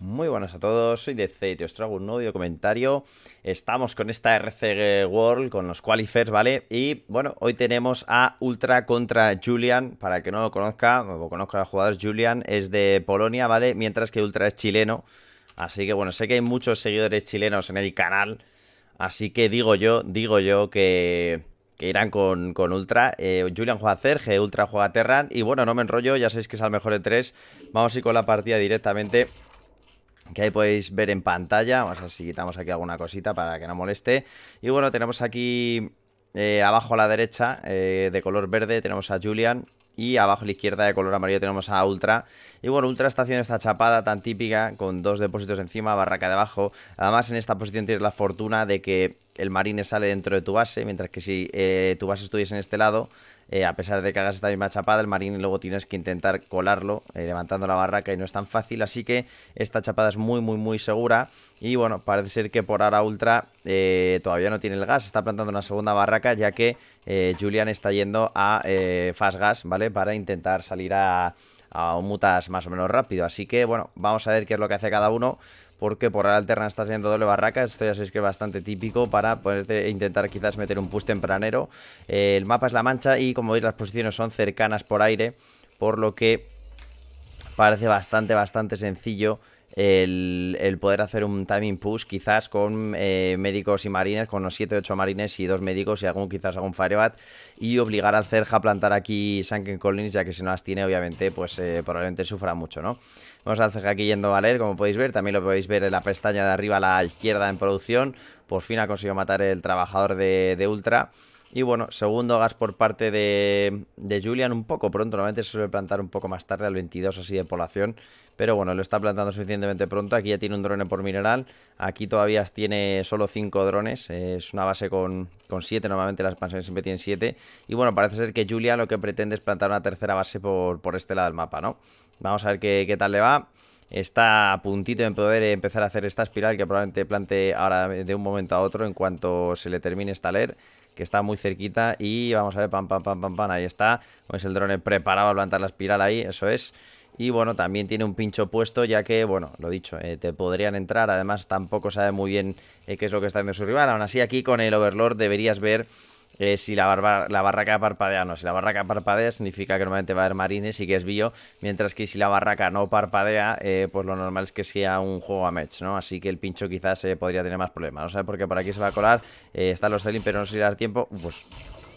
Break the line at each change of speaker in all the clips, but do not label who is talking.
Muy buenas a todos, soy DC, te os traigo un nuevo comentario. Estamos con esta RC World, con los qualifiers, ¿vale? Y bueno, hoy tenemos a Ultra contra Julian. Para el que no lo conozca, o conozca a los jugadores, Julian es de Polonia, ¿vale? Mientras que Ultra es chileno. Así que bueno, sé que hay muchos seguidores chilenos en el canal. Así que digo yo, digo yo que, irán con, Ultra. Eh, Julian juega Cerge, Ultra juega Terran. Y bueno, no me enrollo, ya sabéis que es al mejor de tres. Vamos a ir con la partida directamente que ahí podéis ver en pantalla. Vamos a ver si quitamos aquí alguna cosita para que no moleste. Y bueno, tenemos aquí eh, abajo a la derecha eh, de color verde tenemos a Julian. Y abajo a la izquierda de color amarillo tenemos a Ultra. Y bueno, Ultra está haciendo esta chapada tan típica con dos depósitos encima, barraca debajo. Además en esta posición tienes la fortuna de que el marine sale dentro de tu base, mientras que si eh, tu base estuviese en este lado, eh, a pesar de que hagas esta misma chapada, el marín luego tienes que intentar colarlo eh, levantando la barraca y no es tan fácil. Así que esta chapada es muy, muy, muy segura. Y bueno, parece ser que por ahora Ultra eh, todavía no tiene el gas. Está plantando una segunda barraca ya que Julian está yendo a Fast Gas, ¿vale? Para intentar salir a mutas más o menos rápido. Así que, bueno, vamos a ver qué es lo que hace cada uno porque por la alterna está siendo doble barraca, esto ya sabéis que es bastante típico para poder intentar quizás meter un push tempranero. Eh, el mapa es la mancha y como veis las posiciones son cercanas por aire, por lo que parece bastante, bastante sencillo el, poder hacer un timing push quizás con eh, médicos y marines, con unos 7, 8 marines y dos médicos y algún quizás algún Firebat y obligar al Cerja a plantar aquí Sanken Collins ya que si no las tiene obviamente pues eh, probablemente sufra mucho, ¿no? Vamos a hacer aquí yendo a leer como podéis ver, también lo podéis ver en la pestaña de arriba a la izquierda en producción, por fin ha conseguido matar el trabajador de Ultra y bueno, segundo gas por parte de, Julian un poco pronto. Normalmente se suele plantar un poco más tarde, al 22 así de población. Pero bueno, lo está plantando suficientemente pronto. Aquí ya tiene un drone por mineral. Aquí todavía tiene solo 5 drones. Es una base con 7. Normalmente las expansiones siempre tienen 7. Y bueno, parece ser que Julian lo que pretende es plantar una tercera base por, por este lado del mapa, ¿no? Vamos a ver qué, tal le va está a puntito en poder empezar a hacer esta espiral que probablemente plante ahora de un momento a otro en cuanto se le termine esta leer que está muy cerquita y vamos a ver, pam, pam, pam, pam, pam, ahí está, pues el drone preparado a plantar la espiral ahí, eso es. Y bueno, también tiene un pincho puesto, ya que, bueno, lo dicho, eh, te podrían entrar. Además, tampoco sabe muy bien eh, qué es lo que está haciendo su rival. Aún así, aquí con el Overlord deberías ver eh, si la, barba, la barraca parpadea no. Si la barraca parpadea significa que normalmente va a haber marines y que es bio, mientras que si la barraca no parpadea, eh, pues lo normal es que sea un juego a match, ¿no? Así que el pincho quizás se eh, podría tener más problemas, ¿no? sea Porque por aquí se va a colar, están los Zelin, pero no sé si dar tiempo, pues...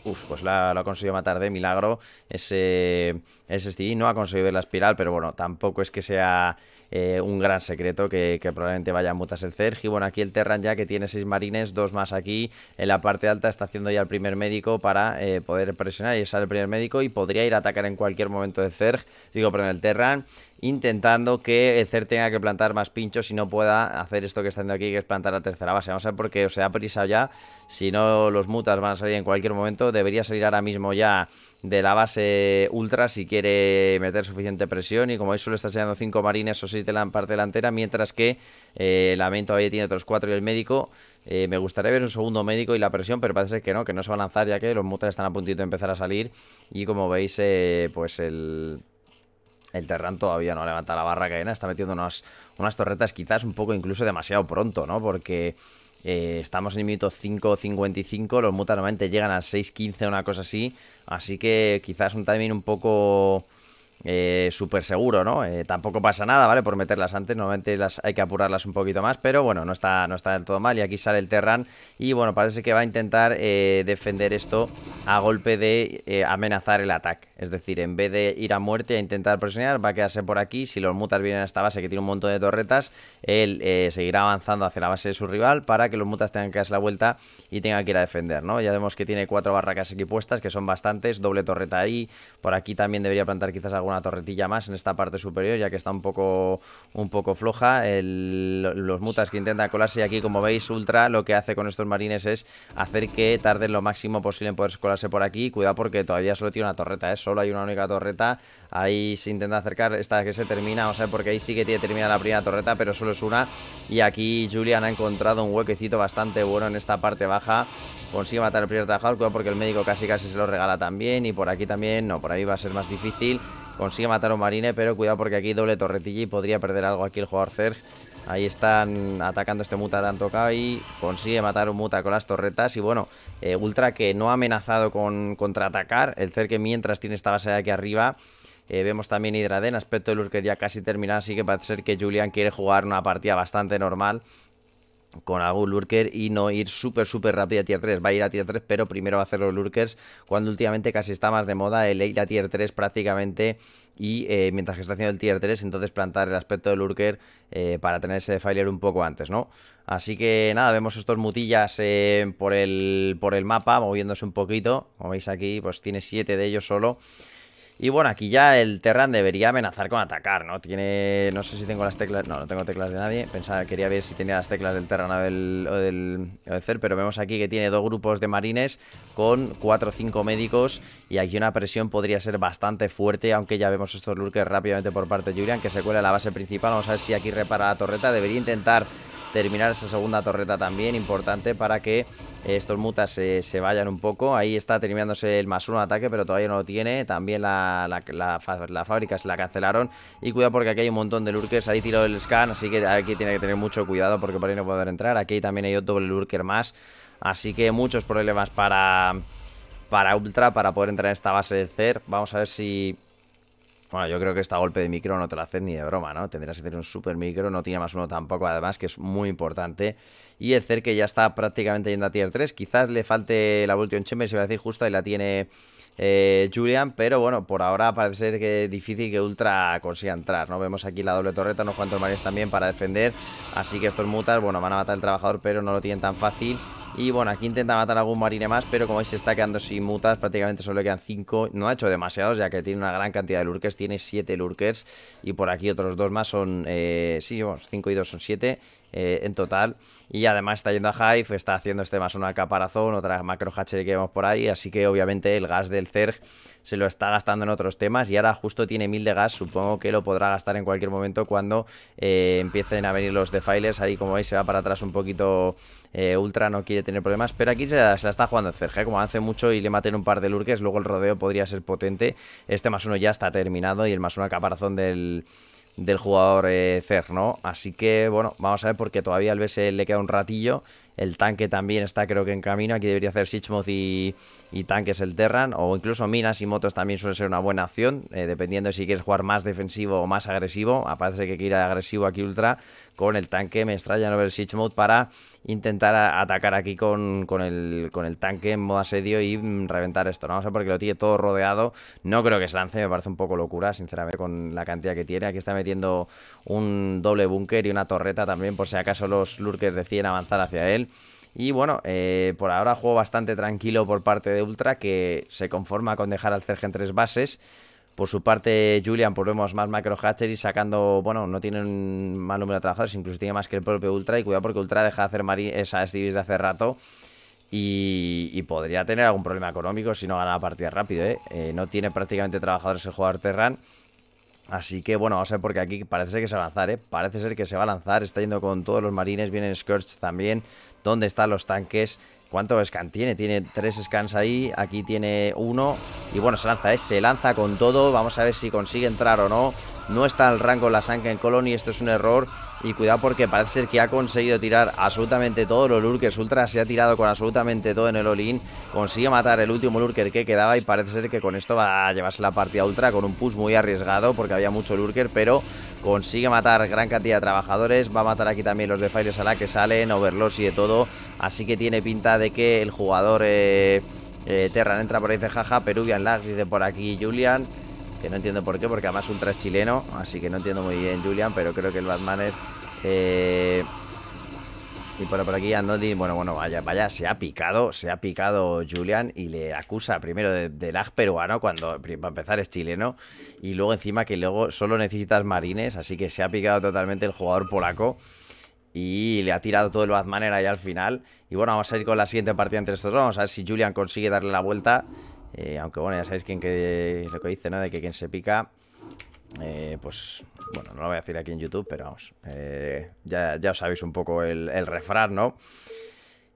Uf, pues la, lo ha conseguido matar de milagro Ese, ese Stevie no ha conseguido ver la espiral Pero bueno, tampoco es que sea eh, un gran secreto que, probablemente vaya a mutas el Y Bueno, aquí el Terran ya que tiene seis marines, dos más aquí. En la parte alta está haciendo ya el primer médico para eh, poder presionar y sale el primer médico y podría ir a atacar en cualquier momento de Zerg. Digo, en el Terran intentando que el CER tenga que plantar más pinchos y no pueda hacer esto que está haciendo aquí, que es plantar la tercera base. Vamos a ver porque se da prisa ya, si no los mutas van a salir en cualquier momento, debería salir ahora mismo ya de la base ultra si quiere meter suficiente presión y como veis solo está saliendo 5 marines o 6 de la parte delantera, mientras que eh, Lamento ahí tiene otros 4 y el médico, eh, me gustaría ver un segundo médico y la presión, pero parece que no, que no se va a lanzar ya que los mutas están a puntito de empezar a salir y como veis, eh, pues el el Terran todavía no levanta la barra cadena está metiendo unas, torretas quizás un poco incluso demasiado pronto, ¿no? Porque eh, estamos en el minuto 5.55, los mutas normalmente llegan a 6.15 o una cosa así, así que quizás un timing un poco eh, súper seguro, ¿no? Eh, tampoco pasa nada, ¿vale? Por meterlas antes, normalmente las, hay que apurarlas un poquito más, pero bueno, no está, no está del todo mal. Y aquí sale el Terran y bueno, parece que va a intentar eh, defender esto a golpe de eh, amenazar el ataque. Es decir, en vez de ir a muerte a intentar presionar, va a quedarse por aquí. Si los mutas vienen a esta base que tiene un montón de torretas, él seguirá avanzando hacia la base de su rival para que los mutas tengan que darse la vuelta y tengan que ir a defender, ¿no? Ya vemos que tiene cuatro barracas aquí puestas, que son bastantes, doble torreta ahí. Por aquí también debería plantar quizás alguna ...una torretilla más en esta parte superior, ya que está un poco, un poco floja. los mutas que intentan colarse y aquí, como veis, Ultra lo que hace con estos marines es hacer que tarden lo máximo posible en poder colarse por aquí. Cuidado porque todavía solo tiene una torreta, ¿eh? Solo hay una única torreta. Ahí se intenta acercar, esta que se termina, o sea, porque ahí sí que tiene terminada la primera torreta, pero solo es una. Y aquí Julian ha encontrado un huequecito bastante bueno en esta parte baja. Consigue matar el primer trabajador, cuidado porque el médico casi casi se lo regala también. Y por aquí también, no, por ahí va a ser más difícil Consigue matar a un marine, pero cuidado porque aquí doble torretilla y podría perder algo aquí el jugador Zerg. Ahí están atacando este muta tanto y Consigue matar un muta con las torretas. Y bueno, eh, Ultra que no ha amenazado con contraatacar. El Zerg que mientras tiene esta base de aquí arriba. Eh, vemos también Hidraden, aspecto de Lurker ya casi terminado, así que parece ser que Julian quiere jugar una partida bastante normal con algún lurker y no ir súper súper rápido a tier 3, va a ir a tier 3 pero primero va a hacer los lurkers cuando últimamente casi está más de moda el ir a tier 3 prácticamente y eh, mientras que está haciendo el tier 3 entonces plantar el aspecto del lurker eh, para tenerse de failure un poco antes, ¿no? Así que nada, vemos estos mutillas eh, por, el, por el mapa moviéndose un poquito, como veis aquí pues tiene 7 de ellos solo y bueno, aquí ya el Terran debería amenazar con atacar, ¿no? Tiene... No sé si tengo las teclas... No, no tengo teclas de nadie. Pensaba, quería ver si tenía las teclas del Terran o del, o Cer, pero vemos aquí que tiene dos grupos de marines con 4 o 5 médicos y aquí una presión podría ser bastante fuerte, aunque ya vemos estos lurkers rápidamente por parte de Julian, que se cuela la base principal. Vamos a ver si aquí repara la torreta. Debería intentar terminar esa segunda torreta también, importante para que eh, estos mutas se, vayan un poco. Ahí está terminándose el más uno ataque, pero todavía no lo tiene. También la, la, fábrica se la cancelaron. Y cuidado porque aquí hay un montón de lurkers. Ahí tiró el scan, así que aquí tiene que tener mucho cuidado porque por ahí no puede entrar. Aquí también hay otro lurker más. Así que muchos problemas para, para Ultra para poder entrar en esta base de CER. Vamos a ver si bueno, yo creo que esta golpe de micro no te lo haces ni de broma, ¿no? Tendrás que tener un super micro, no tiene más uno tampoco, además, que es muy importante. Y el Cer que ya está prácticamente yendo a tier 3, quizás le falte la en Chamber, se va a decir justa, y la tiene eh, Julian, pero bueno, por ahora parece ser que difícil que Ultra consiga entrar, ¿no? Vemos aquí la doble torreta, no cuantos marines también para defender, así que estos mutas, bueno, van a matar al trabajador, pero no lo tienen tan fácil. Y bueno, aquí intenta matar a algún marine más, pero como veis se está quedando sin mutas, prácticamente solo quedan 5. No ha hecho demasiados, ya que tiene una gran cantidad de lurkers, tiene 7 lurkers. Y por aquí otros 2 más son, eh, sí, bueno, 5 y 2 son 7. Eh, en total. Y además está yendo a Hive, está haciendo este más una caparazón, otra macro hatchery que vemos por ahí. Así que obviamente el gas del CERG se lo está gastando en otros temas. Y ahora justo tiene 1000 de gas. Supongo que lo podrá gastar en cualquier momento cuando eh, empiecen a venir los defilers. Ahí, como veis, se va para atrás un poquito. Eh, Ultra no quiere tener problemas, pero aquí se la, está jugando el cerca, como hace mucho y le maten un par de lurkes, luego el rodeo podría ser potente. Este más uno ya está terminado y el más uno caparazón del, del jugador eh, Cerno, ¿no? Así que, bueno, vamos a ver porque todavía al BS le queda un ratillo el tanque también está creo que en camino. Aquí debería hacer Sitchmoth y, tanques el Terran. O incluso minas y motos también suele ser una buena acción. Eh, dependiendo de si quieres jugar más defensivo o más agresivo. Aparece que hay que ir agresivo aquí Ultra con el tanque. Me extraña no ver el para intentar atacar aquí con, el, tanque en modo asedio y mm, reventar esto. ¿no? sé a porque lo tiene todo rodeado. No creo que se lance. Me parece un poco locura, sinceramente, con la cantidad que tiene. Aquí está metiendo un doble búnker y una torreta también por si acaso los lurkers deciden avanzar hacia él. Y bueno, eh, por ahora juego bastante tranquilo por parte de Ultra, que se conforma con dejar al en tres bases. Por su parte, Julian, pues vemos más macro y sacando, bueno, no tiene un mal número de trabajadores, incluso tiene más que el propio Ultra. Y cuidado porque Ultra deja de hacer esa divis de hace rato. Y, podría tener algún problema económico si no gana la partida rápido, ¿eh? Eh, No tiene prácticamente trabajadores el jugador Terran Así que bueno, vamos a ver porque aquí parece ser que se va a lanzar, ¿eh? Parece ser que se va a lanzar, está yendo con todos los marines, Vienen Scourge también, ¿dónde están los tanques? ¿Cuánto scan tiene? Tiene tres scans ahí Aquí tiene uno Y bueno, se lanza, ¿eh? Se lanza con todo Vamos a ver si consigue entrar o no No está al rango la en Colony Esto es un error Y cuidado porque parece ser que ha conseguido tirar absolutamente todo Los Lurkers Ultra se ha tirado con absolutamente todo en el all Consigue matar el último Lurker que quedaba Y parece ser que con esto va a llevarse la partida Ultra Con un push muy arriesgado Porque había mucho Lurker Pero consigue matar gran cantidad de trabajadores Va a matar aquí también los defiles a la que salen Overlords y de todo Así que tiene pinta de de que el jugador eh, eh, Terran entra por ahí, dice jaja, Peruvian Lag, dice por aquí Julian, que no entiendo por qué, porque además Ultra es chileno, así que no entiendo muy bien Julian, pero creo que el Batman es... Eh, y por, aquí Andoni, bueno, bueno, vaya, vaya, se ha picado, se ha picado Julian y le acusa primero de, de, lag peruano cuando para empezar es chileno y luego encima que luego solo necesitas marines, así que se ha picado totalmente el jugador polaco y le ha tirado todo el Badmaner ahí al final. Y bueno, vamos a ir con la siguiente partida entre estos dos. Vamos a ver si Julian consigue darle la vuelta. Eh, aunque bueno, ya sabéis quién que, lo que dice, ¿no? De que quien se pica... Eh, pues bueno, no lo voy a decir aquí en YouTube, pero vamos, eh, ya, os sabéis un poco el, refrán, ¿no?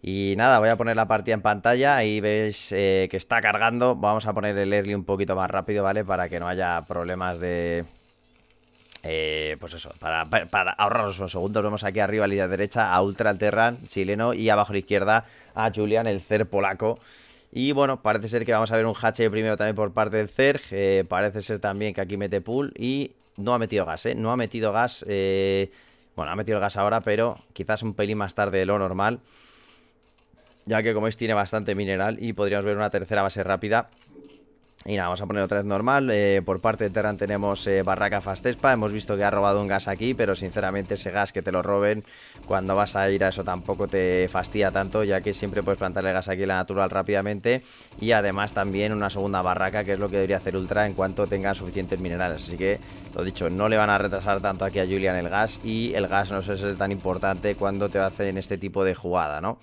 Y nada, voy a poner la partida en pantalla, ahí veis que está cargando, vamos a poner el early un poquito más rápido, ¿vale? Para que no haya problemas de, eh, pues eso, para, ahorraros unos segundos, vemos aquí arriba a la derecha a Ultra chileno, y abajo a la izquierda a Julian, el CER polaco. Y bueno, parece ser que vamos a ver un hache primero también por parte del cer. Eh, parece ser también que aquí mete pool y no ha metido gas, ¿eh? No ha metido gas. Eh, bueno, ha metido el gas ahora, pero quizás un pelín más tarde de lo normal. Ya que como veis tiene bastante mineral y podríamos ver una tercera base rápida. Y nada, vamos a poner otra vez normal. Eh, por parte de Terran tenemos eh, Barraca Fastespa. Hemos visto que ha robado un gas aquí, pero sinceramente ese gas que te lo roben cuando vas a ir a eso tampoco te fastía tanto, ya que siempre puedes plantarle gas aquí en la natural rápidamente. Y además también una segunda barraca, que es lo que debería hacer Ultra en cuanto tengan suficientes minerales. Así que, lo dicho, no le van a retrasar tanto aquí a Julian el gas. Y el gas no es tan importante cuando te hacen este tipo de jugada, ¿no?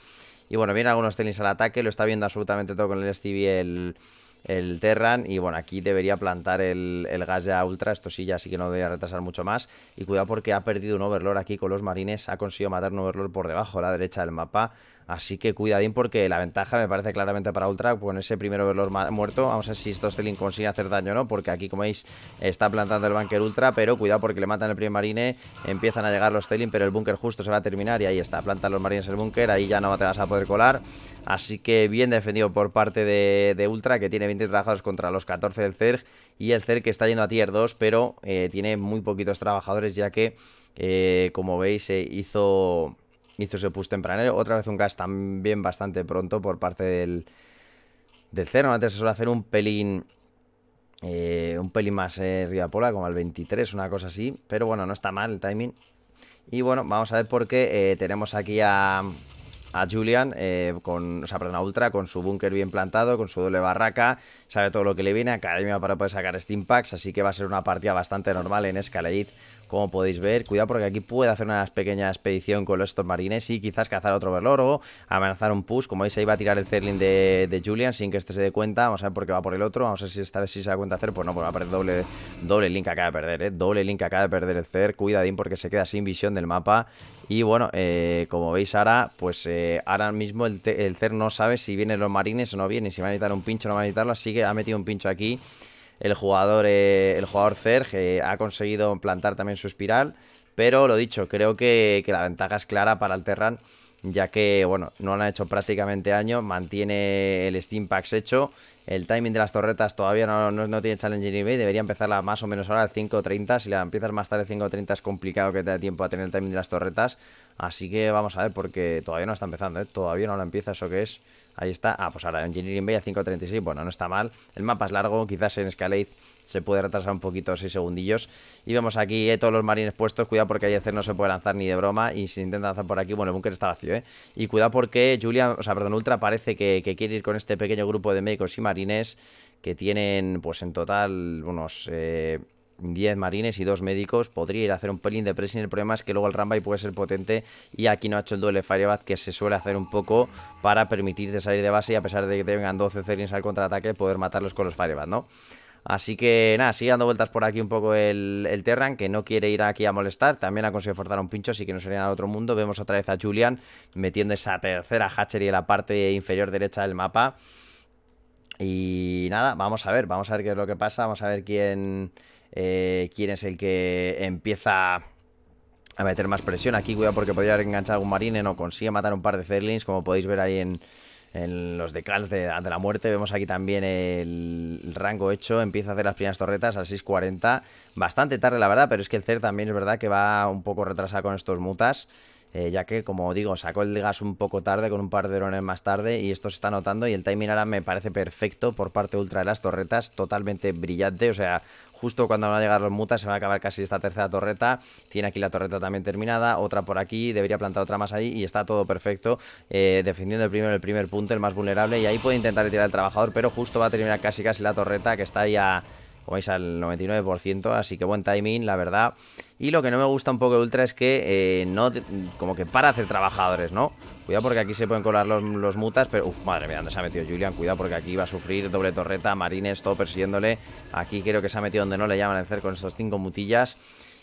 Y bueno, vienen algunos tenis al ataque. Lo está viendo absolutamente todo con el STV el el Terran. Y bueno, aquí debería plantar el, el gas ya ultra. Esto sí, ya sí que no debería retrasar mucho más. Y cuidado porque ha perdido un overlord aquí con los marines. Ha conseguido matar un overlord por debajo, a la derecha del mapa. Así que cuidadín porque la ventaja me parece claramente para Ultra con ese primero los muerto. Vamos a ver si estos Stostelin consigue hacer daño o no, porque aquí como veis está plantando el Bunker Ultra, pero cuidado porque le matan el primer marine, empiezan a llegar los Stelin, pero el búnker justo se va a terminar y ahí está. Plantan los marines el búnker, ahí ya no te vas a poder colar. Así que bien defendido por parte de, Ultra que tiene 20 trabajadores contra los 14 del CERG y el CERG que está yendo a tier 2, pero eh, tiene muy poquitos trabajadores ya que, eh, como veis, se hizo hizo ese push tempranero. Otra vez un gas también bastante pronto por parte del, del Cero. Antes se suele hacer un pelín. Eh, un pelín más eh, como al 23, una cosa así. Pero bueno, no está mal el timing. Y bueno, vamos a ver por qué eh, tenemos aquí a, Julian, eh, con, o sea, perdón, Ultra, con su búnker bien plantado, con su doble barraca, sabe todo lo que le viene, academia para poder sacar Steam Packs, así que va a ser una partida bastante normal en Escalade como podéis ver, cuidado porque aquí puede hacer una pequeña expedición con los marines y quizás cazar otro o amenazar un push. Como veis, ahí va a tirar el Zerling de, de, Julian sin que este se dé cuenta. Vamos a ver por qué va por el otro. Vamos a ver si esta vez se da cuenta hacer. Pues no, pues va a perder doble, doble link acaba de perder, eh, Doble link acaba de perder el Zer. Cuidadín porque se queda sin visión del mapa. Y bueno, eh, como veis ahora, pues eh, ahora mismo el, el Zer no sabe si vienen los marines o no vienen, si van a necesitar un pincho o no van a necesitarlo. Así que ha metido un pincho aquí el jugador, eh, el jugador Zerg ha conseguido plantar también su espiral. Pero lo dicho, creo que, la ventaja es clara para el Terran, ya que, bueno, no han hecho prácticamente año, mantiene el Steam Packs hecho el timing de las torretas todavía no, no, tiene Challenger Bay, debería empezarla más o menos ahora al 5.30. Si la empiezas más tarde 5.30 es complicado que te dé tiempo a tener el timing de las torretas. Así que vamos a ver porque todavía no está empezando, ¿eh? todavía no la empieza, eso que es. Ahí está. Ah, pues ahora Engineering Bay a 5.36. Bueno, no está mal. El mapa es largo. Quizás en Scalade se puede retrasar un poquito 6 segundillos. Y vemos aquí eh, todos los marines puestos. Cuidado porque hacer no se puede lanzar ni de broma. Y si intenta lanzar por aquí, bueno, el búnker está vacío, ¿eh? Y cuidado porque Julia, o sea, perdón, Ultra parece que, que quiere ir con este pequeño grupo de médicos y marines que tienen pues en total unos... 10 eh, marines y 2 médicos, podría ir a hacer un pelín de presión el problema es que luego el Rambay puede ser potente y aquí no ha hecho el doble Firebat que se suele hacer un poco para permitirte salir de base y a pesar de que tengan 12 Zerlings al contraataque, poder matarlos con los Firebat, ¿no? Así que nada, sigue dando vueltas por aquí un poco el, Terran, que no quiere ir aquí a molestar. También ha conseguido forzar un pincho, así que no sería al otro mundo. Vemos otra vez a Julian metiendo esa tercera hatchery en la parte inferior derecha del mapa. Y nada, vamos a ver, vamos a ver qué es lo que pasa, vamos a ver quién, eh, quién es el que empieza a meter más presión. Aquí cuidado porque podría haber enganchado algún marine, eh, no consigue matar un par de Zerlings, como podéis ver ahí en, los decals de, la muerte. Vemos aquí también el, rango hecho. Empieza a hacer las primeras torretas al 6.40. Bastante tarde, la verdad, pero es que el Zer también es verdad que va un poco retrasado con estos mutas. Eh, ya que, como digo, sacó el gas un poco tarde, con un par de drones más tarde, y esto se está notando, y el timing ahora me parece perfecto por parte ultra de las torretas, totalmente brillante, o sea, justo cuando van a llegar los mutas se va a acabar casi esta tercera torreta, tiene aquí la torreta también terminada, otra por aquí, debería plantar otra más ahí, y está todo perfecto, eh, defendiendo el primero, el primer punto, el más vulnerable, y ahí puede intentar tirar el trabajador, pero justo va a terminar casi casi la torreta que está ahí a como veis al 99%, así que buen timing, la verdad. Y lo que no me gusta un poco de Ultra es que eh, no, como que para hacer trabajadores, ¿no? Cuidado porque aquí se pueden colar los, mutas, pero... uff, madre mía, ¿dónde se ha metido Julian? Cuidado porque aquí va a sufrir doble torreta, marines, todo persiguiéndole. Aquí creo que se ha metido donde no le llaman a hacer con estos cinco mutillas.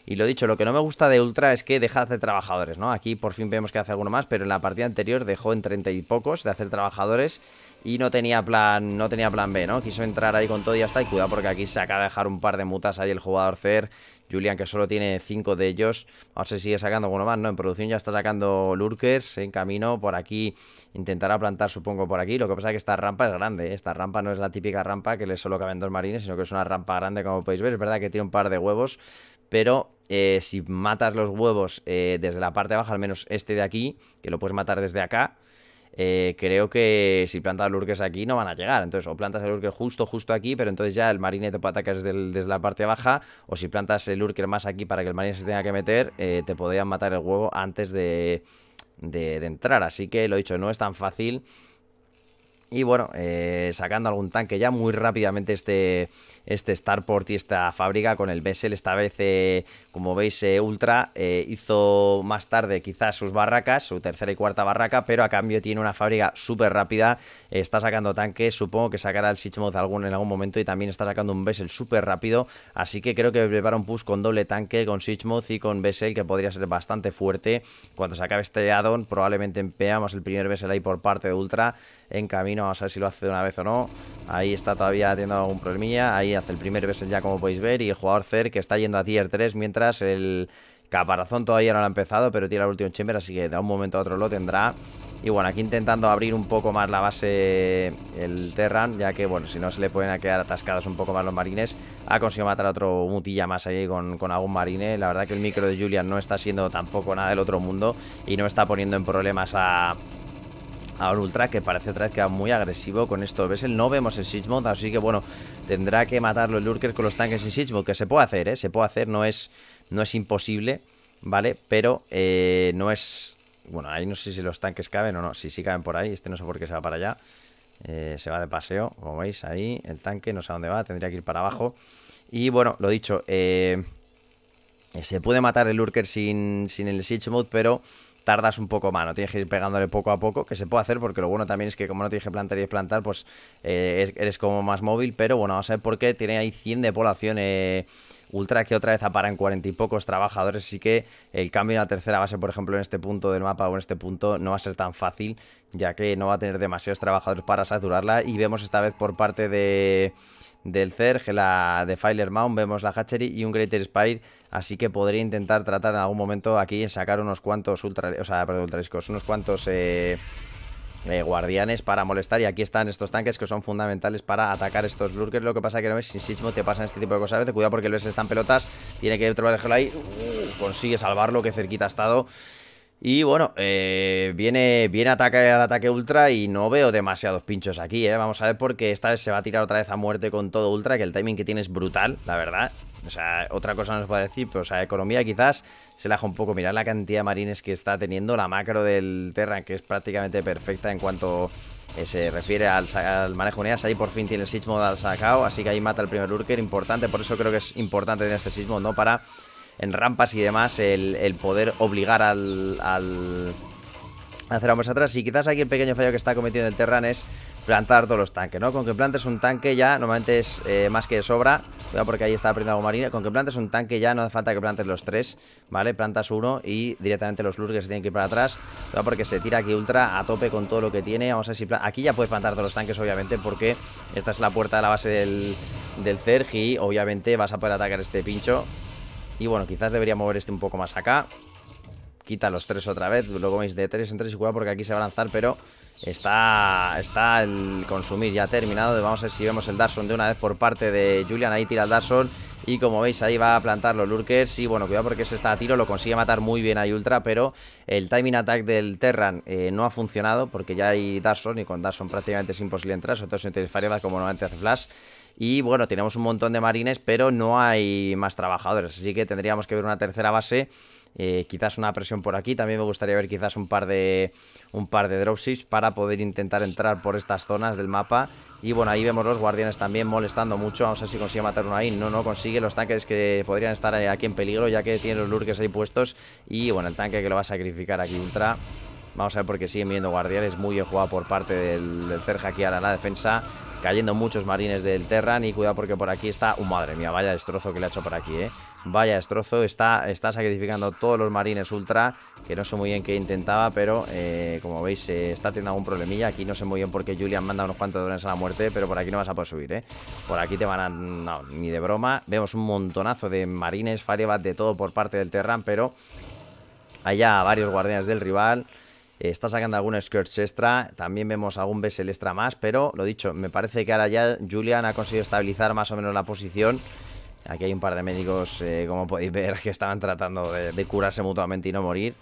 Y lo dicho, lo que no me gusta de Ultra es que deja de hacer trabajadores, ¿no? Aquí por fin vemos que hace alguno más, pero en la partida anterior dejó en treinta y pocos de hacer trabajadores y no tenía plan no tenía plan B, ¿no? Quiso entrar ahí con todo y está, y cuidado porque aquí se acaba de dejar un par de mutas ahí el jugador CER Julian, que solo tiene 5 de ellos. ver si sigue sacando alguno más, ¿no? En producción ya está sacando Lurkers en camino. Por aquí intentará plantar, supongo, por aquí. Lo que pasa es que esta rampa es grande. ¿eh? Esta rampa no es la típica rampa que le solo caben dos marines, sino que es una rampa grande, como podéis ver. Es verdad que tiene un par de huevos, pero eh, si matas los huevos eh, desde la parte baja, al menos este de aquí, que lo puedes matar desde acá, eh, creo que si plantas Lurkers aquí no van a llegar. Entonces, o plantas el Lurker justo, justo aquí, pero entonces ya el marine te puede atacar desde, la parte baja, o si plantas el Lurker más aquí para que el marine se tenga que meter, eh, te podrían matar el huevo antes de, de, de entrar. Así que, lo dicho, no es tan fácil. Y bueno, eh, sacando algún tanque ya muy rápidamente este, este Starport y esta fábrica con el Bessel. Esta vez, eh, como veis, eh, Ultra hizo más tarde quizás sus barracas, su tercera y cuarta barraca, pero a cambio tiene una fábrica súper rápida. está sacando tanques, supongo que sacará el Sitchmoth algún, en algún momento y también está sacando un Bessel súper rápido. Así que creo que prepara un push con doble tanque, con Sitchmoth y con Bessel que podría ser bastante fuerte. Cuando se acabe este addon probablemente empeamos el primer Bessel ahí por parte de Ultra en camino Vamos a ver si lo hace de una vez o no Ahí está todavía teniendo algún problemilla Ahí hace el primer Bessel ya como podéis ver Y el jugador Cer que está yendo a tier 3 Mientras el caparazón todavía no lo ha empezado Pero tira el último chamber así que de un momento a otro lo tendrá y bueno, aquí intentando abrir un poco más la base el Terran, ya que, bueno, si no se le pueden quedar atascados un poco más los marines. Ha conseguido matar a otro mutilla más ahí con, con algún marine. La verdad que el micro de Julian no está siendo tampoco nada del otro mundo y no está poniendo en problemas a, Ahora Ultra que parece otra vez que va muy agresivo con esto el No vemos el Siege así que bueno, tendrá que matarlo el Lurker con los tanques en Siege que se puede hacer, ¿eh? Se puede hacer, no es, no es imposible, ¿vale? Pero eh, no es... Bueno, ahí no sé si los tanques caben o no. Si sí, caben por ahí, este no sé por qué se va para allá. Eh, se va de paseo, como veis ahí, el tanque, no sé dónde va, tendría que ir para abajo. Y bueno, lo dicho, eh, se puede matar el Lurker sin, sin el Siege Mode, pero tardas un poco más, no tienes que ir pegándole poco a poco, que se puede hacer porque lo bueno también es que como no tienes que plantar y plantar, pues eh, eres como más móvil, pero bueno, vamos a ver por qué tiene ahí 100 de población eh, ultra que otra vez aparan 40 y pocos trabajadores, así que el cambio en la tercera base, por ejemplo, en este punto del mapa o en este punto no va a ser tan fácil, ya que no va a tener demasiados trabajadores para saturarla y vemos esta vez por parte de del Zerg, la Filer Mount, vemos la Hatchery y un Greater Spire, así que podría intentar tratar en algún momento aquí sacar unos cuantos ultra, o sea, perdón, ultraliscos, unos cuantos eh, eh, guardianes para molestar y aquí están estos tanques que son fundamentales para atacar estos lurkers, lo que pasa que no ves sin te pasan este tipo de cosas a veces, cuidado porque el ves están pelotas, tiene que dejarlo ahí, uh, consigue salvarlo, que cerquita ha estado y bueno, eh, viene, ataque al ataque ultra y no veo demasiados pinchos aquí, ¿eh? Vamos a ver porque esta vez se va a tirar otra vez a muerte con todo ultra, que el timing que tiene es brutal, la verdad. O sea, otra cosa no se puede decir, pero o sea, economía quizás se la un poco. Mirad la cantidad de marines que está teniendo, la macro del Terran, que es prácticamente perfecta en cuanto eh, se refiere al, manejo de Ahí por fin tiene el sismo al sacado, así que ahí mata el primer Lurker, importante, por eso creo que es importante tener este sismo, ¿no? Para en rampas y demás, el, poder obligar al, al hacer ambos atrás. Y quizás aquí el pequeño fallo que está cometiendo el Terran es plantar todos los tanques, ¿no? Con que plantes un tanque ya, normalmente es eh, más que de sobra. Cuidado porque ahí está aprendiendo algo marina. Con que plantes un tanque ya no hace falta que plantes los tres, ¿vale? Plantas uno y directamente los lurkers se tienen que ir para atrás. Cuidado porque se tira aquí ultra a tope con todo lo que tiene. Vamos a ver si... Aquí ya puedes plantar todos los tanques, obviamente, porque esta es la puerta de la base del, del Zerg y obviamente vas a poder atacar este pincho y bueno, quizás debería mover este un poco más acá Quita los tres otra vez Luego veis de tres en tres y cuidado porque aquí se va a lanzar Pero está está el consumir ya terminado Vamos a ver si vemos el Darson de una vez por parte de Julian Ahí tira el Darson Y como veis ahí va a plantar los lurkers Y bueno, cuidado porque ese está a tiro Lo consigue matar muy bien ahí Ultra Pero el timing attack del Terran eh, no ha funcionado Porque ya hay Darson Y con Darson prácticamente es imposible entrar Sobre todo si no tienes como normalmente hace Flash y bueno, tenemos un montón de marines, pero no hay más trabajadores. Así que tendríamos que ver una tercera base. Eh, quizás una presión por aquí. También me gustaría ver quizás un par de un par de dropships para poder intentar entrar por estas zonas del mapa. Y bueno, ahí vemos los guardianes también molestando mucho. Vamos a ver si consigue matar uno ahí. No, no consigue. Los tanques que podrían estar eh, aquí en peligro ya que tiene los lurkes ahí puestos. Y bueno, el tanque que lo va a sacrificar aquí ultra. Vamos a ver porque siguen viendo guardianes. Muy bien jugado por parte del, Cerja aquí ahora en la defensa. Cayendo muchos marines del Terran. Y cuidado porque por aquí está... un oh, madre mía, vaya destrozo que le ha hecho por aquí, ¿eh? Vaya destrozo. Está, está sacrificando todos los marines ultra. Que no sé muy bien qué intentaba. Pero eh, como veis, eh, está teniendo algún problemilla. Aquí no sé muy bien por qué Julian manda unos cuantos drones a la muerte. Pero por aquí no vas a poder subir, ¿eh? Por aquí te van a... No, ni de broma. Vemos un montonazo de marines, firebat, de todo por parte del Terran. Pero allá varios guardianes del rival. Eh, está sacando algún skirts extra, también vemos algún Bessel extra más, pero lo dicho, me parece que ahora ya Julian ha conseguido estabilizar más o menos la posición. Aquí hay un par de médicos, eh, como podéis ver, que estaban tratando de curarse mutuamente y no morir.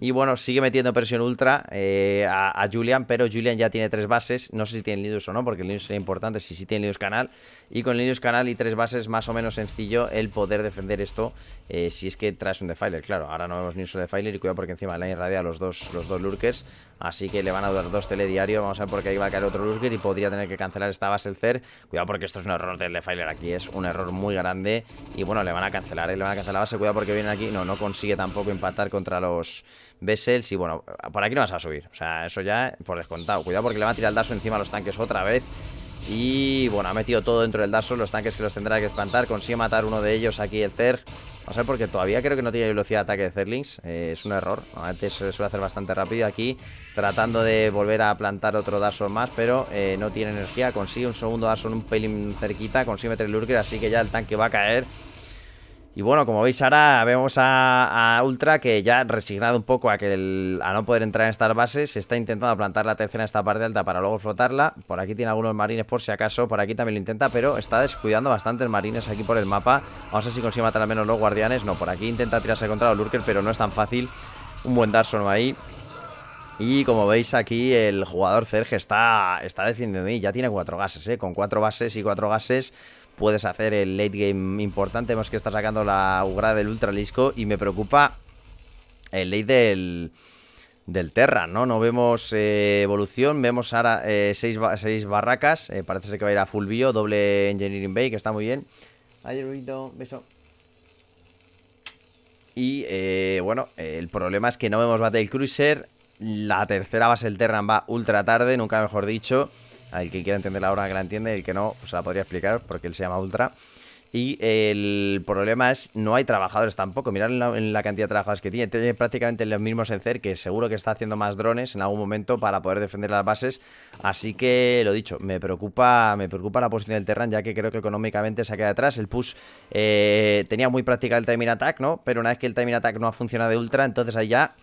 Y bueno, sigue metiendo presión ultra eh, a, Julian, pero Julian ya tiene tres bases. No sé si tiene Linux o no, porque el Linux sería importante si sí tiene Linux Canal. Y con Linux Canal y tres bases, más o menos sencillo el poder defender esto eh, si es que traes un defiler. Claro, ahora no vemos un solo defiler y cuidado porque encima la irradia a los dos, los dos lurkers. Así que le van a dar dos telediarios. Vamos a ver por qué ahí va a caer otro lusker y podría tener que cancelar esta base el Cer. Cuidado porque esto es un error del Defiler aquí. Es un error muy grande. Y bueno, le van a cancelar, ¿eh? le van a cancelar la base. Cuidado porque viene aquí. No, no consigue tampoco impactar contra los Vessels. Y bueno, por aquí no vas a subir. O sea, eso ya por descontado. Cuidado porque le va a tirar el daso encima a los tanques otra vez. Y bueno, ha metido todo dentro del DASO. los tanques que los tendrá que espantar. Consigue matar uno de ellos aquí, el Zerg. Vamos a ver, porque todavía creo que no tiene velocidad de ataque de Zerlings eh, es un error. Antes se suele hacer bastante rápido aquí, tratando de volver a plantar otro Dark más, pero eh, no tiene energía. Consigue un segundo DASO un pelín cerquita, consigue meter el Lurker, así que ya el tanque va a caer. Y bueno, como veis ahora vemos a, Ultra que ya resignado un poco a que a no poder entrar en estas bases, está intentando plantar la tercera en esta parte alta para luego flotarla. Por aquí tiene algunos marines por si acaso, por aquí también lo intenta, pero está descuidando bastantes marines aquí por el mapa. Vamos a ver si consigue matar al menos los guardianes. No, por aquí intenta tirarse contra los lurkers, pero no es tan fácil. Un buen Darson ahí. Y como veis aquí, el jugador Cerge está, está defendiendo y ya tiene cuatro gases, ¿eh? Con cuatro bases y cuatro gases, puedes hacer el late game importante, Vemos que está sacando la Ugra del Ultralisco, y me preocupa el late del, del Terra, ¿no? No vemos eh, evolución, vemos ahora 6 eh, seis, barracas, eh, parece que va a ir a full bio, doble Engineering Bay, que está muy bien. beso. Y eh, bueno, el problema es que no vemos Battle Cruiser, la tercera base del Terran va ultra tarde, nunca mejor dicho. Al que quiera entender la obra que la entiende, el que no, pues la podría explicar porque él se llama Ultra. Y el problema es, no hay trabajadores tampoco. Mirad en la, cantidad de trabajadores que tiene. Tiene prácticamente los mismos en e que seguro que está haciendo más drones en algún momento para poder defender las bases. Así que, lo dicho, me preocupa me preocupa la posición del Terran, ya que creo que económicamente se queda atrás. El push eh, tenía muy práctica el timing attack, ¿no? Pero una vez que el timing attack no ha funcionado de ultra, entonces ahí ya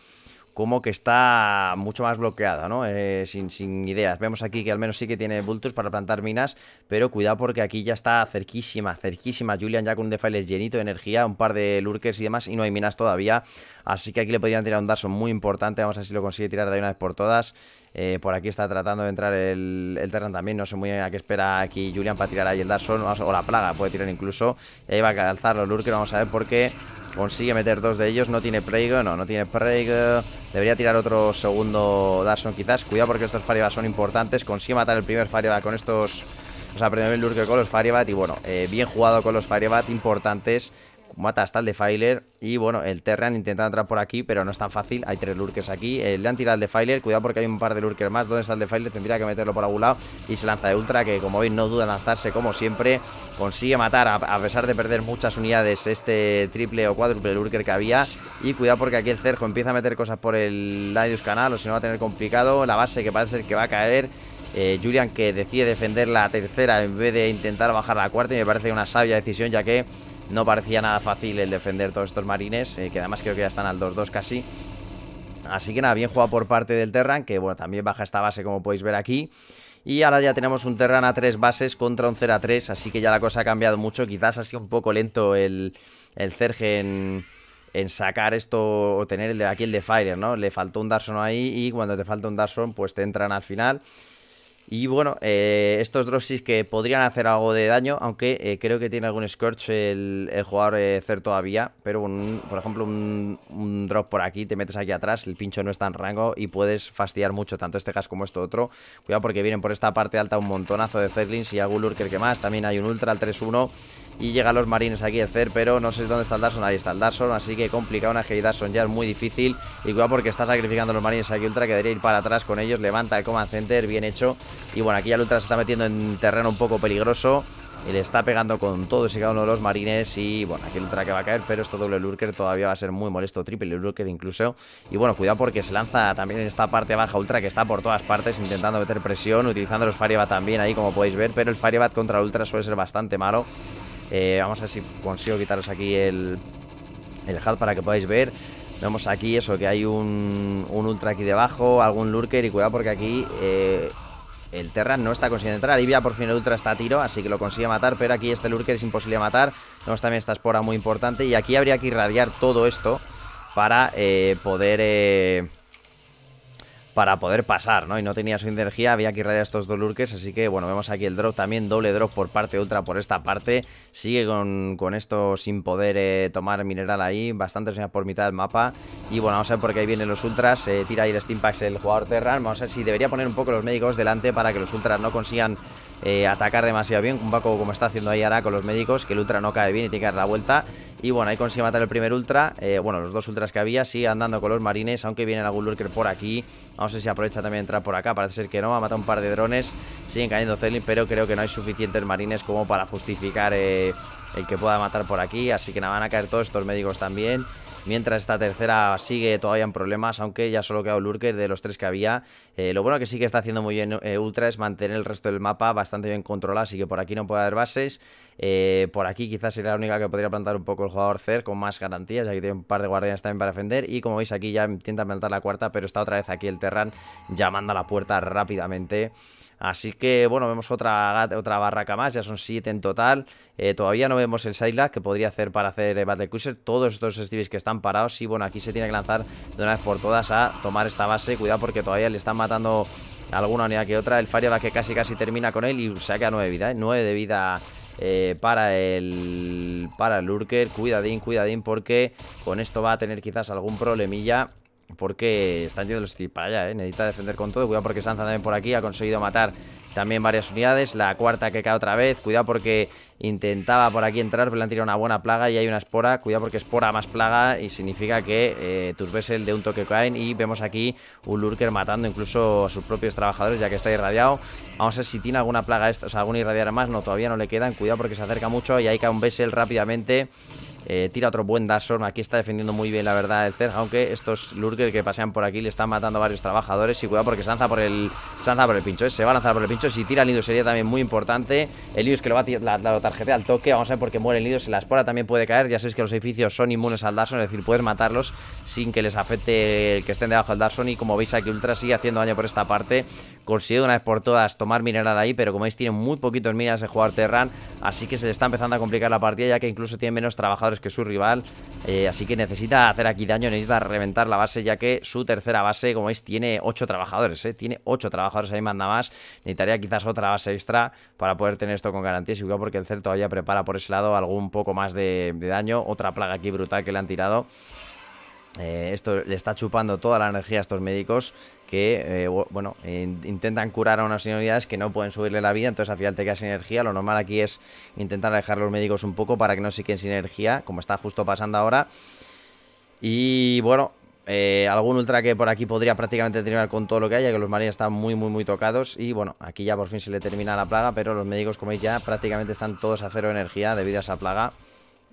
como que está mucho más bloqueada, ¿no? Eh, sin, ideas. Vemos aquí que al menos sí que tiene bultos para plantar minas, pero cuidado porque aquí ya está cerquísima, cerquísima Julian ya con un defiles llenito de energía, un par de lurkers y demás, y no hay minas todavía. Así que aquí le podrían tirar un Darson muy importante, vamos a ver si lo consigue tirar de una vez por todas. Eh, por aquí está tratando de entrar el, el Terran también. No sé muy bien a qué espera aquí Julian para tirar ahí el Darson. O la plaga puede tirar incluso. ahí va a calzar los Lurker. Vamos a ver por qué consigue meter dos de ellos. No tiene Prego. No, no tiene Prego. Debería tirar otro segundo Darson quizás. Cuidado porque estos Firebat son importantes. Consigue matar el primer Firebat con estos... O sea, primero el Lurker con los Firebat y bueno, eh, bien jugado con los Firebat, importantes Mata hasta el Defiler. Y bueno, el Terran intentando entrar por aquí, pero no es tan fácil. Hay tres lurkers aquí. Eh, le han tirado al Defiler. Cuidado porque hay un par de lurkers más. ¿Dónde está el Defiler? Tendría que meterlo por algún lado. Y se lanza de Ultra, que como veis no duda en lanzarse como siempre. Consigue matar, a, pesar de perder muchas unidades, este triple o cuádruple lurker que había. Y cuidado porque aquí el Cerjo empieza a meter cosas por el Ladius Canal, o si no va a tener complicado. La base que parece ser que va a caer. Eh, Julian que decide defender la tercera en vez de intentar bajar la cuarta y me parece una sabia decisión ya que no parecía nada fácil el defender todos estos marines, eh, que además creo que ya están al 2-2 casi. Así que nada, bien jugado por parte del Terran, que bueno, también baja esta base como podéis ver aquí. Y ahora ya tenemos un Terran a 3 bases contra un 0 a 3, así que ya la cosa ha cambiado mucho. Quizás ha sido un poco lento el, el en, sacar esto o tener el de, aquí el de Fire, ¿no? Le faltó un Darson ahí y cuando te falta un Darson pues te entran al final. Y bueno, eh, estos estos sí que podrían hacer algo de daño, aunque eh, creo que tiene algún Scorch el, jugador eh, todavía. Pero por ejemplo, un, drop por aquí, te metes aquí atrás, el pincho no está en rango y puedes fastidiar mucho, tanto este gas como esto otro. Cuidado porque vienen por esta parte alta un montonazo de Zerlings y algún Lurker que más. También hay un Ultra al 3-1 y llegan los marines aquí el Cer, pero no sé dónde está el Darson. Ahí está el Darson, así que complicado una agilidad, son ya es muy difícil. Y cuidado porque está sacrificando los marines aquí Ultra, que debería ir para atrás con ellos. Levanta el Command Center, bien hecho. Y bueno, aquí ya el Ultra se está metiendo en terreno un poco peligroso. Y le está pegando con todo, y cada uno de los marines. Y bueno, aquí el ultra que va a caer, pero esto doble lurker todavía va a ser muy molesto. Triple lurker incluso. Y bueno, cuidado porque se lanza también en esta parte baja ultra que está por todas partes intentando meter presión. Utilizando los Firebat también ahí, como podéis ver. Pero el Firebat contra ultra suele ser bastante malo. Eh, vamos a ver si consigo quitaros aquí el, el HUD para que podáis ver. Vemos aquí eso, que hay un, ultra aquí debajo, algún lurker. Y cuidado porque aquí... Eh, el Terran no está consiguiendo entrar. Libia por fin el Ultra está a tiro, así que lo consigue matar, pero aquí este Lurker es imposible matar. Tenemos también esta espora muy importante y aquí habría que irradiar todo esto para eh, poder... Eh, para poder pasar, ¿no? Y no tenía su energía, había que irradiar estos dos así que bueno, vemos aquí el drop también, doble drop por parte ultra por esta parte, sigue con, esto sin poder eh, tomar mineral ahí, bastante señal por mitad del mapa, y bueno, vamos a ver por qué ahí vienen los ultras, eh, tira ahí el Steampax el jugador Terran, vamos a ver si debería poner un poco los médicos delante para que los ultras no consigan eh, atacar demasiado bien, un poco como está haciendo ahí ahora con los médicos, que el ultra no cae bien y tiene que dar la vuelta. Y bueno, ahí consigue matar el primer ultra, eh, bueno, los dos ultras que había, sigue andando con los marines, aunque vienen algún lurker por aquí. No sé si aprovecha también de entrar por acá, parece ser que no, ha matado un par de drones, siguen cayendo Zelin, pero creo que no hay suficientes marines como para justificar eh, el que pueda matar por aquí, así que nada, van a caer todos estos médicos también. Mientras esta tercera sigue todavía en problemas, aunque ya solo queda el Lurker de los tres que había. Eh, lo bueno que sí que está haciendo muy bien eh, Ultra es mantener el resto del mapa bastante bien controlado, así que por aquí no puede haber bases. Eh, por aquí quizás sería la única que podría plantar un poco el jugador Cer con más garantías, ya que tiene un par de guardianes también para defender. Y como veis aquí ya intenta plantar la cuarta, pero está otra vez aquí el Terran llamando a la puerta rápidamente. Así que bueno, vemos otra, otra barraca más, ya son siete en total. todavía no vemos el Silas que podría hacer para hacer Battle Cruiser. Todos estos Stevies que están parados y bueno, aquí se tiene que lanzar de una vez por todas a tomar esta base, cuidado porque todavía le están matando alguna unidad que otra, el va que casi casi termina con él y saca nueve de vida, ¿eh? de vida eh, para el para el Lurker, cuidadín, cuidadín porque con esto va a tener quizás algún problemilla porque están yendo los para allá, ¿eh? necesita defender con todo, cuidado porque lanzan también por aquí ha conseguido matar también varias unidades. La cuarta que cae otra vez. Cuidado porque intentaba por aquí entrar, pero le han tirado una buena plaga y hay una espora. Cuidado porque espora más plaga y significa que eh, tus Bessel de un toque caen. Y vemos aquí un Lurker matando incluso a sus propios trabajadores ya que está irradiado. Vamos a ver si tiene alguna plaga, esta, o sea, alguna irradiar más. No, todavía no le quedan. Cuidado porque se acerca mucho y ahí cae un Bessel rápidamente. Eh, tira otro buen Darson. Aquí está defendiendo muy bien, la verdad, el Zed, Aunque estos Lurker que pasean por aquí le están matando a varios trabajadores. Y cuidado porque se lanza por el, se por el pincho. ¿eh? Se va a lanzar por el pincho. Si tira el nido sería también muy importante. El es que lo va a tirar la tarjeta al toque. Vamos a ver porque muere el si La espora también puede caer. Ya sabéis que los edificios son inmunes al Darson. Es decir, puedes matarlos sin que les afecte el que estén debajo del dason Y como veis aquí Ultra sigue haciendo daño por esta parte. Consigue una vez por todas tomar mineral ahí. Pero como veis tiene muy poquitos minas de jugar Terran. Así que se le está empezando a complicar la partida ya que incluso tiene menos trabajadores que su rival. Eh, así que necesita hacer aquí daño, necesita reventar la base, ya que su tercera base, como veis, tiene 8 trabajadores. Eh, tiene 8 trabajadores, ahí manda más. Necesitaría quizás otra base extra para poder tener esto con garantías. Y porque el Celta todavía prepara por ese lado algún poco más de daño. Otra plaga aquí brutal que le han tirado. Eh, esto le está chupando toda la energía a estos médicos que, eh, bueno, intentan curar a unas unidades que no pueden subirle la vida, entonces al final te quedas sin energía. Lo normal aquí es intentar alejar a los médicos un poco para que no se queden sin energía, como está justo pasando ahora. Y bueno, eh, algún ultra que por aquí podría prácticamente terminar con todo lo que haya, que los marines están muy, muy, muy tocados. Y bueno, aquí ya por fin se le termina la plaga, pero los médicos, como veis, ya prácticamente están todos a cero energía debido a esa plaga.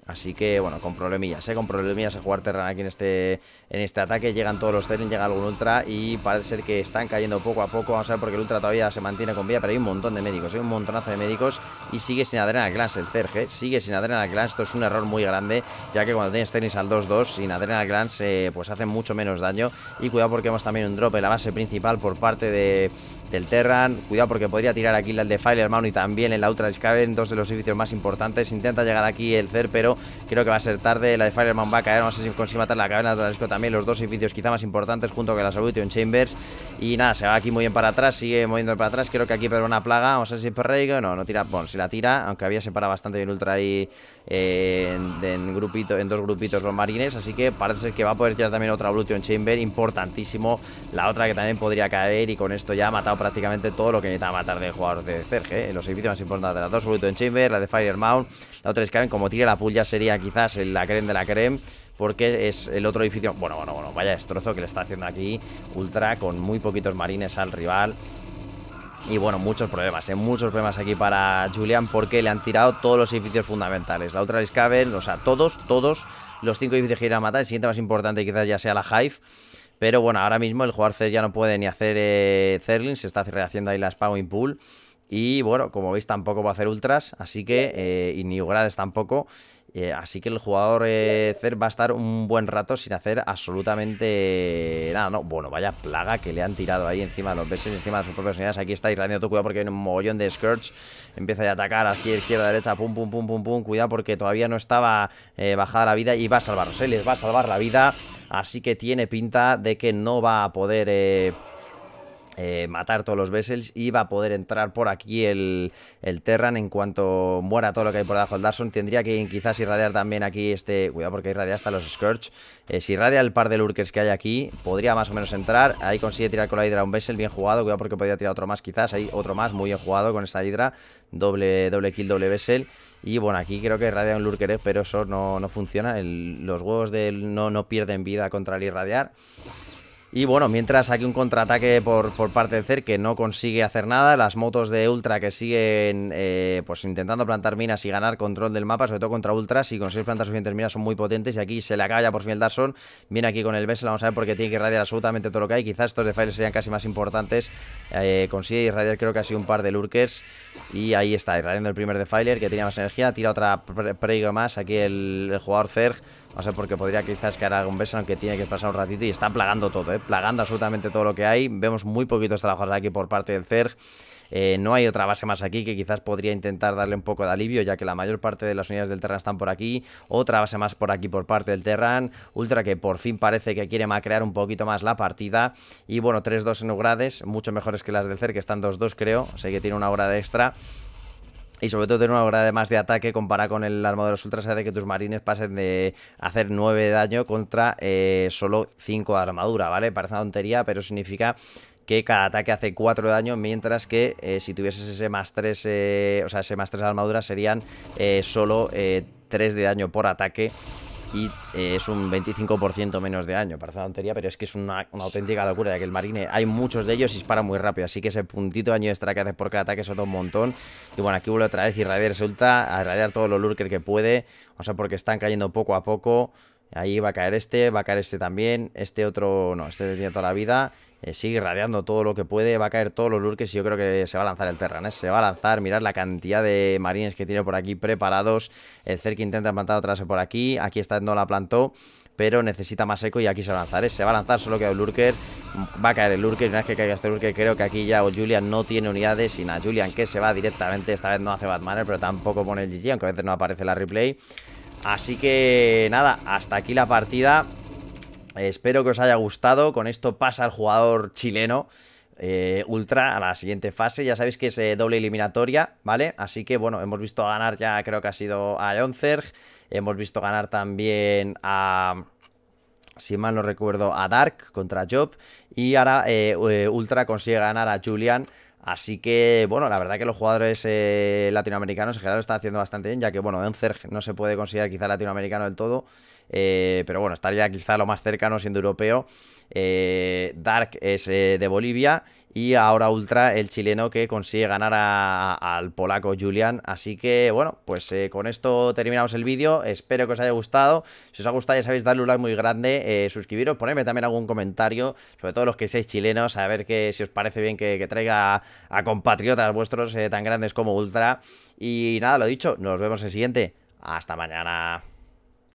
Así que, bueno, con problemillas, ¿eh? Con problemillas a jugar Terran aquí en este, en este ataque. Llegan todos los Tenis, llega algún Ultra y parece ser que están cayendo poco a poco. Vamos a ver porque el Ultra todavía se mantiene con vida, pero hay un montón de médicos, hay un montonazo de médicos y sigue sin Adrenal Glass el Cerge, sigue sin Adrenal Glass, Esto es un error muy grande, ya que cuando tienes tenis al 2-2, sin Adrenal Glass, eh, pues hacen mucho menos daño. Y cuidado porque hemos también un drop en la base principal por parte de del Terran. Cuidado porque podría tirar aquí la fire Mountain y también en la Ultra Scaven, dos de los edificios más importantes. Intenta llegar aquí el Cer, pero creo que va a ser tarde. La de Fireman va a caer. No sé si consigue matar la cadena de también. Los dos edificios quizá más importantes junto con la en Chambers. Y nada, se va aquí muy bien para atrás, sigue moviendo para atrás. Creo que aquí pero una plaga. Vamos a ver si Perreigo. No, no tira. Bueno, si la tira, aunque había separado bastante bien Ultra y eh, en, grupito, en dos grupitos los marines. Así que parece ser que va a poder tirar también otra en Chamber, importantísimo. La otra que también podría caer y con esto ya ha matado prácticamente todo lo que necesitaba matar De jugadores de Cerge. en ¿eh? Los edificios más importantes de las dos en Chamber, la de Fire Mount, la otra es Skyrim, como tire la ya sería quizás la creme de la creme porque es el otro edificio. Bueno, bueno, bueno, vaya destrozo que le está haciendo aquí Ultra con muy poquitos marines al rival. Y bueno, muchos problemas, ¿eh? muchos problemas aquí para Julian porque le han tirado todos los edificios fundamentales. La otra Liscabel, o sea, todos, todos los cinco edificios que irán a matar. El siguiente más importante quizás ya sea la Hive. Pero bueno, ahora mismo el jugador C ya no puede ni hacer eh, se está rehaciendo ahí la Spawning Pool. Y bueno, como veis tampoco va a hacer ultras, así que, y eh, ni Ugrades tampoco. Eh, así que el jugador eh, va a estar un buen rato sin hacer absolutamente nada. No, bueno, vaya plaga que le han tirado ahí encima a los besos, encima de sus propias unidades. Aquí está irradiando cuidado porque hay un mogollón de Scourge. Empieza a atacar aquí, izquierda, derecha, pum, pum, pum, pum, pum. Cuidado porque todavía no estaba eh, bajada la vida y va a salvarlos. les va a salvar la vida. Así que tiene pinta de que no va a poder eh, eh, matar todos los vessels y va a poder entrar por aquí el, Terran en cuanto muera todo lo que hay por debajo del Darson tendría que quizás irradiar también aquí este cuidado porque irradia hasta los Scourge eh, si irradia el par de lurkers que hay aquí podría más o menos entrar, ahí consigue tirar con la Hydra un vessel bien jugado, cuidado porque podría tirar otro más quizás hay otro más muy bien jugado con esta Hydra doble, doble kill, doble vessel y bueno, aquí creo que irradia un lurker, eh, pero eso no, funciona, los huevos de no, no pierden vida contra el irradiar y bueno, mientras aquí un contraataque por, parte de CER que no consigue hacer nada. Las motos de Ultra que siguen eh, pues intentando plantar minas y ganar control del mapa, sobre todo contra Ultra. Si consigues plantar suficientes minas son muy potentes y aquí se le acaba ya por fin el Darson. Viene aquí con el Vessel, vamos a ver porque tiene que irradiar absolutamente todo lo que hay. Quizás estos de serían casi más importantes. Eh, consigue irradiar creo que ha sido un par de Lurkers. Y ahí está, irradiando el primer de que tenía más energía. Tira otra prego más aquí el, el jugador Zerg. No sé porque podría quizás que haga algún beso, aunque tiene que pasar un ratito y está plagando todo, ¿eh? plagando absolutamente todo lo que hay. Vemos muy poquitos trabajos aquí por parte del cer. Eh, no hay otra base más aquí que quizás podría intentar darle un poco de alivio, ya que la mayor parte de las unidades del Terran están por aquí. Otra base más por aquí por parte del Terran. Ultra que por fin parece que quiere macrear un poquito más la partida. Y bueno, 3-2 en Ugrades, mucho mejores que las del cer que están 2-2 creo. Sé que tiene una hora de extra. Y sobre todo tener una hora de más de ataque comparada con el arma de los ultras hace que tus marines pasen de hacer 9 de daño contra eh, solo 5 de armadura, ¿vale? Parece una tontería, pero significa que cada ataque hace 4 de daño, mientras que eh, si tuvieses ese más 3, eh, o sea, ese más 3 de armadura serían solo 3 de daño por ataque y eh, es un 25% menos de daño. Parece una tontería, pero es que es una, auténtica locura, ya que el marine hay muchos de ellos y dispara muy rápido, así que ese puntito de daño extra que haces por cada ataque da un montón. Y bueno, aquí vuelve otra vez y radiar, resulta a irradiar todos los lurker que puede, o sea, porque están cayendo poco a poco. Ahí va a caer este, va a caer este también. Este otro, no, este tiene toda la vida. Eh, sigue radiando todo lo que puede. Va a caer todos los Lurkes. y yo creo que se va a lanzar el Terran ¿eh? Se va a lanzar. Mirad la cantidad de marines que tiene por aquí preparados. El Zerg intenta plantar otra vez por aquí. Aquí está, no la plantó. Pero necesita más eco y aquí se va a lanzar. ¿eh? Se va a lanzar, solo que el Lurker. Va a caer el Lurker. Una vez que caiga este Lurker, creo que aquí ya o Julian no tiene unidades. Y nada, Julian que se va directamente. Esta vez no hace Batman, pero tampoco pone el GG, aunque a veces no aparece la replay. Así que nada, hasta aquí la partida. Espero que os haya gustado. Con esto pasa el jugador chileno. Eh, ultra a la siguiente fase. Ya sabéis que es eh, doble eliminatoria, ¿vale? Así que, bueno, hemos visto ganar ya, creo que ha sido a Jonzerg. Hemos visto ganar también a... Si mal no recuerdo, a Dark contra Job. Y ahora eh, Ultra consigue ganar a Julian Así que, bueno, la verdad que los jugadores eh, latinoamericanos en general lo están haciendo bastante bien, ya que, bueno, Encer no se puede considerar quizá latinoamericano del todo. Eh, pero bueno, estaría quizá lo más cercano siendo europeo. Eh, Dark es eh, de Bolivia y ahora Ultra el chileno que consigue ganar al polaco Julian. Así que bueno, pues con esto terminamos el vídeo. Espero que os haya gustado. Si os ha gustado ya sabéis darle un like muy grande, suscribiros, ponerme también algún comentario, sobre todo los que seáis chilenos, a ver que, si os parece bien que, traiga a, a, compatriotas vuestros tan grandes como Ultra. Y nada, lo dicho, nos vemos en el siguiente. Hasta mañana.